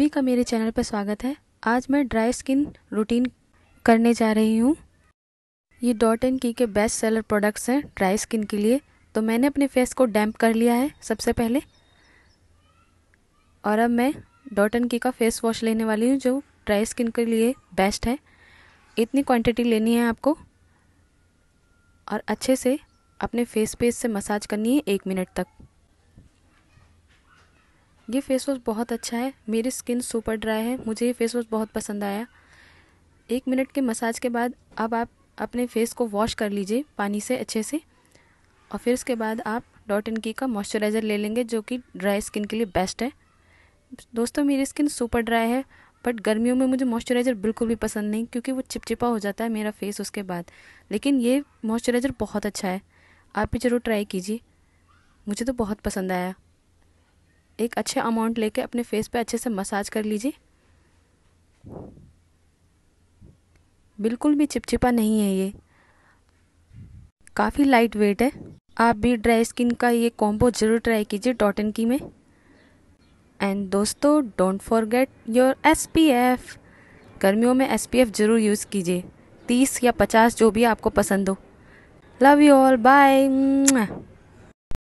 सभी का मेरे चैनल पर स्वागत है आज मैं ड्राई स्किन रूटीन करने जा रही हूँ ये डॉट एंड की के बेस्ट सेलर प्रोडक्ट्स हैं ड्राई स्किन के लिए तो मैंने अपने फेस को डैम्प कर लिया है सबसे पहले और अब मैं डॉट एंड की का फेस वॉश लेने वाली हूँ जो ड्राई स्किन के लिए बेस्ट है इतनी क्वांटिटी लेनी है आपको और अच्छे से अपने फेस पे इससे मसाज करनी है एक मिनट तक ये फेस वॉश बहुत अच्छा है मेरी स्किन सुपर ड्राई है मुझे ये फेस वॉश बहुत पसंद आया एक मिनट के मसाज के बाद अब आप अपने फेस को वॉश कर लीजिए पानी से अच्छे से और फिर उसके बाद आप डॉट इन की का मॉइस्चराइज़र ले लेंगे जो कि ड्राई स्किन के लिए बेस्ट है दोस्तों मेरी स्किन सुपर ड्राई है बट गर्मियों में मुझे मॉइस्चराइज़र बिल्कुल भी पसंद नहीं क्योंकि वो चिपचिपा हो जाता है मेरा फेस उसके बाद लेकिन ये मॉइस्चराइज़र बहुत अच्छा है आप भी ज़रूर ट्राई कीजिए मुझे तो बहुत पसंद आया एक अच्छे अमाउंट लेके अपने फेस पे अच्छे से मसाज कर लीजिए बिल्कुल भी चिपचिपा नहीं है ये काफ़ी लाइट वेट है आप भी ड्राई स्किन का ये कॉम्बो ज़रूर ट्राई कीजिए डॉट एन की में एंड दोस्तों don't forget your S P F गर्मियों में एस पी एफ़ ज़रूर यूज़ कीजिए तीस या पचास जो भी आपको पसंद हो लव यू ऑल बाय